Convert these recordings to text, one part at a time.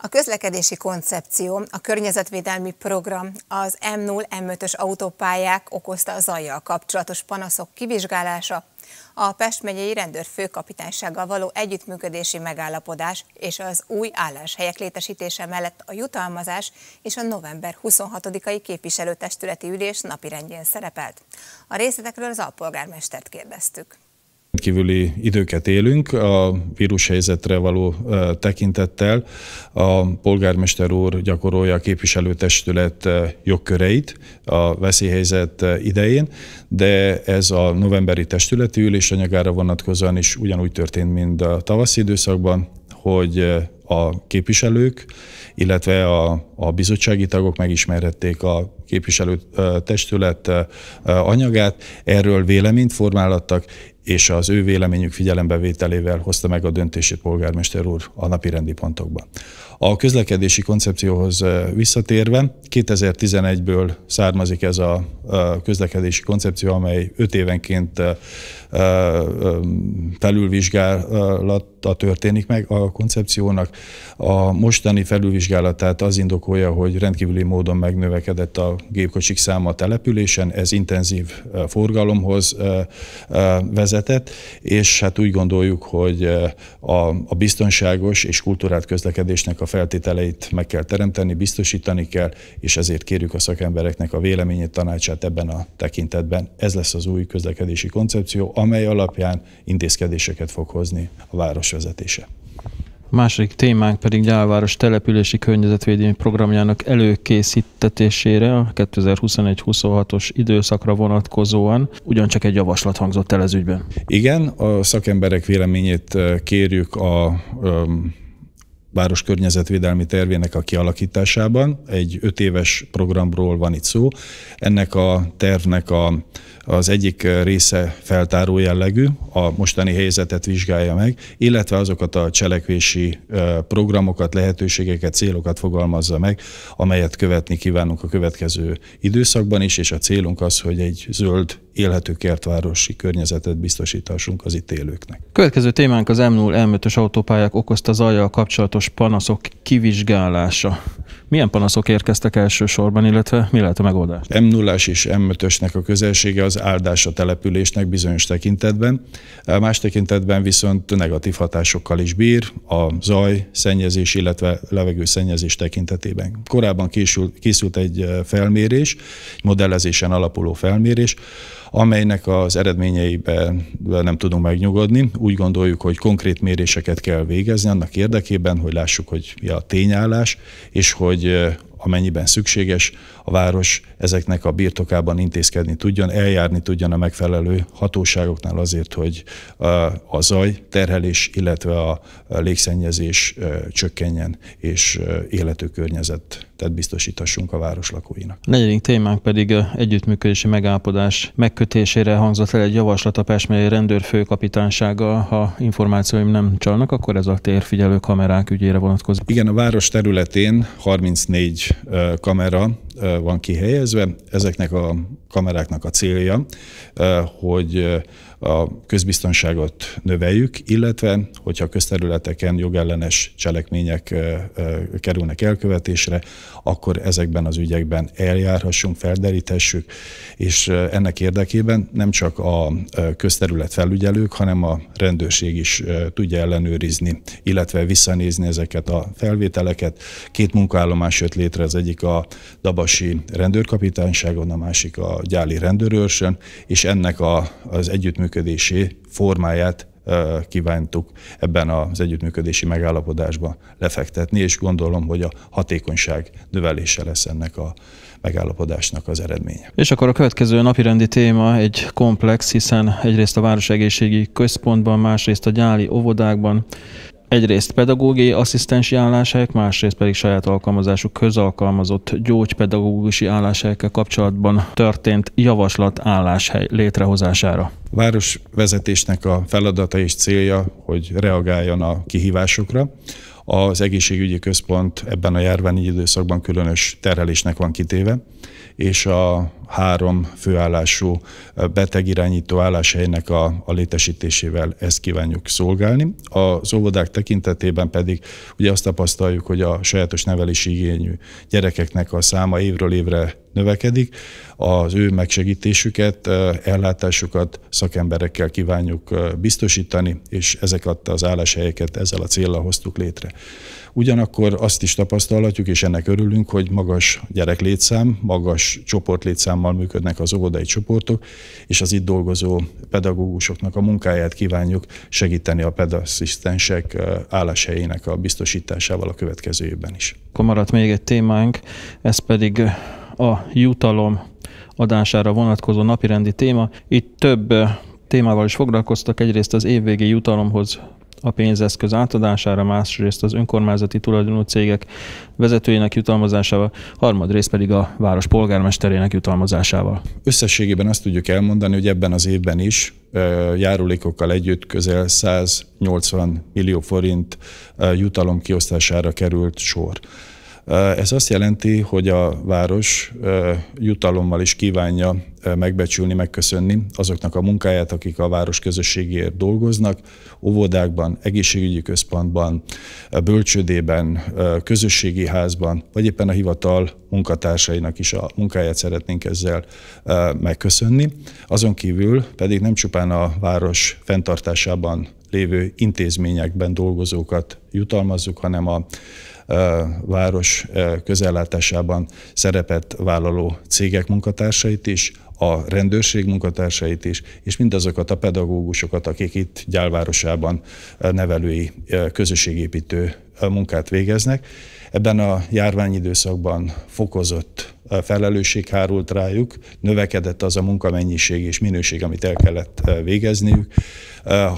A közlekedési koncepció, a környezetvédelmi program, az M0-M5-ös autópályák okozta a zajjal kapcsolatos panaszok kivizsgálása, a Pest megyei rendőrfőkapitánysággal való együttműködési megállapodás és az új álláshelyek létesítése mellett a jutalmazás és a november 26-ai képviselőtestületi ülés napirendjén szerepelt. A részletekről az alpolgármestert kérdeztük rendkívüli időket élünk a vírushelyzetre való tekintettel. A polgármester úr gyakorolja a képviselőtestület jogköreit a veszélyhelyzet idején, de ez a novemberi testületi ülés anyagára vonatkozóan is ugyanúgy történt, mint a tavaszi időszakban, hogy a képviselők, illetve a, a bizottsági tagok megismerhették a képviselő testület anyagát, erről véleményt formálattak, és az ő véleményük figyelembevételével hozta meg a döntését polgármester úr a napi rendi pontokban. A közlekedési koncepcióhoz visszatérve, 2011-ből származik ez a közlekedési koncepció, amely 5 évenként felülvizsgálata történik meg a koncepciónak. A mostani felülvizsgálatát az indokolja, hogy rendkívüli módon megnövekedett a gépkocsik száma a településen, ez intenzív forgalomhoz vezet, helyzetet, és hát úgy gondoljuk, hogy eh, a, a biztonságos és kultúrált közlekedésnek a feltételeit meg kell teremteni, biztosítani kell, és ezért kérjük a szakembereknek a véleményét, tanácsát ebben a tekintetben. Ez lesz az új közlekedési koncepció, amely alapján intézkedéseket fog hozni a város vezetése. A második témánk pedig Gyálváros települési környezetvédelmi programjának előkészítetésére a 2021-26-os időszakra vonatkozóan ugyancsak egy javaslat hangzott el ez ügyben. Igen, a szakemberek véleményét eh, kérjük a, a város környezetvédelmi tervének a kialakításában. Egy öt éves programról van itt szó. Ennek a tervnek a, az egyik része feltáró jellegű, a mostani helyzetet vizsgálja meg, illetve azokat a cselekvési programokat, lehetőségeket, célokat fogalmazza meg, amelyet követni kívánunk a következő időszakban is, és a célunk az, hogy egy zöld élhető kertvárosi környezetet biztosítassunk az itt élőknek. Következő témánk az M0 M5-ös autópályák okozta zajjal kapcsolatos panaszok kivizsgálása. Milyen panaszok érkeztek elsősorban, illetve mi lehet a megoldás? M0-as és M5-ösnek a közelsége az áldása településnek bizonyos tekintetben, e, más tekintetben viszont negatív hatásokkal is bír a zaj, szennyezés, illetve szennyezés tekintetében. Korábban készült egy e, felmérés, modellezésen alapuló felmérés, amelynek az eredményeiben nem tudunk megnyugodni. Úgy gondoljuk, hogy konkrét méréseket kell végezni annak érdekében, hogy lássuk, hogy mi a tényállás, és hogy eh, amennyiben szükséges, a város ezeknek a birtokában intézkedni tudjon, eljárni tudjon a megfelelő hatóságoknál azért, hogy uh, a zaj, terhelés, illetve a légszennyezés uh, csökkenjen, és uh, élető környezetet biztosítassunk a város lakóinak. A negyedik témánk pedig együttműködési megállapodás megkötésére hangzott el egy javaslat a Pásmai rendőrfőkapitánysággal, ha információim nem csalnak, akkor ez a térfigyelő kamerák ügyére vonatkozik. Igen, a város területén 34 kamera van kihelyezve. Ezeknek a kameráknak a célja, hogy a közbiztonságot növeljük, illetve hogyha közterületeken jogellenes cselekmények kerülnek elkövetésre, akkor ezekben az ügyekben eljárhassunk, felderíthessük, és ennek érdekében nem csak a közterület felügyelők, hanem a rendőrség is tudja ellenőrizni, illetve visszanézni ezeket a felvételeket. Két munkaállomás jött létre, az egyik a Dabasi rendőrkapitányságon, a másik a gyáli rendőrőrsön, és ennek a, az együttműködési formáját kívántuk ebben az együttműködési megállapodásban lefektetni, és gondolom, hogy a hatékonyság növelése lesz ennek a megállapodásnak az eredménye. És akkor a következő napirendi téma egy komplex, hiszen egyrészt a Városegészségi Központban, másrészt a gyáli óvodákban Egyrészt pedagógiai asszisztensi álláshelyek, másrészt pedig saját alkalmazásuk közalkalmazott gyógypedagógusi álláshelyekkel kapcsolatban történt javaslat álláshely létrehozására. A városvezetésnek a feladata és célja, hogy reagáljon a kihívásokra az egészségügyi központ ebben a járványi időszakban különös terhelésnek van kitéve, és a három főállású betegirányító álláshelynek a, a létesítésével ezt kívánjuk szolgálni. Az óvodák tekintetében pedig ugye azt tapasztaljuk, hogy a sajátos nevelési igényű gyerekeknek a száma évről évre növekedik. Az ő megsegítésüket, ellátásukat szakemberekkel kívánjuk biztosítani, és ezeket az álláshelyeket ezzel a célra hoztuk létre. Ugyanakkor azt is tapasztalhatjuk, és ennek örülünk, hogy magas gyereklétszám, magas csoportlétszámmal működnek az óvodai csoportok, és az itt dolgozó pedagógusoknak a munkáját kívánjuk segíteni a pedasszisztensek álláshelyének a biztosításával a következő évben is. Akkor maradt még egy témánk, ez pedig a jutalom adására vonatkozó napirendi téma. Itt több témával is foglalkoztak, egyrészt az évvégi jutalomhoz a pénzeszköz átadására, másrészt az önkormányzati tulajdonú cégek vezetőjének jutalmazásával, harmadrészt pedig a város polgármesterének jutalmazásával. Összességében azt tudjuk elmondani, hogy ebben az évben is járulékokkal együtt közel 180 millió forint jutalom kiosztására került sor. Ez azt jelenti, hogy a város jutalommal is kívánja megbecsülni, megköszönni azoknak a munkáját, akik a város közösségéért dolgoznak, óvodákban, egészségügyi központban, bölcsődében, közösségi házban, vagy éppen a hivatal munkatársainak is a munkáját szeretnénk ezzel megköszönni. Azon kívül pedig nem csupán a város fenntartásában lévő intézményekben dolgozókat jutalmazzuk, hanem a város közellátásában szerepet vállaló cégek munkatársait is, a rendőrség munkatársait is, és mindazokat a pedagógusokat, akik itt gyárvárosában eh, nevelői eh, közösségépítő eh, munkát végeznek. Ebben a járványidőszakban fokozott felelősség hárult rájuk, növekedett az a munkamennyiség és minőség, amit el kellett végezniük.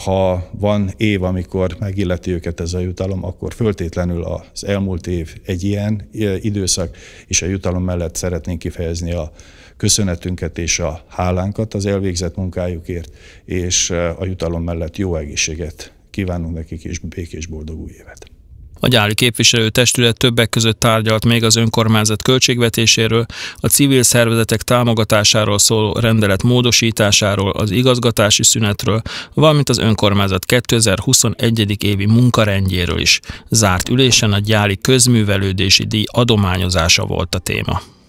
Ha van év, amikor megilleti őket ez a jutalom, akkor föltétlenül az elmúlt év egy ilyen időszak, és a jutalom mellett szeretnénk kifejezni a köszönetünket és a hálánkat az elvégzett munkájukért, és a jutalom mellett jó egészséget kívánunk nekik, és békés boldog új évet. A gyári képviselő testület többek között tárgyalt még az önkormányzat költségvetéséről, a civil szervezetek támogatásáról szóló rendelet módosításáról, az igazgatási szünetről, valamint az önkormányzat 2021. évi munkarendjéről is. Zárt ülésen a gyári közművelődési díj adományozása volt a téma.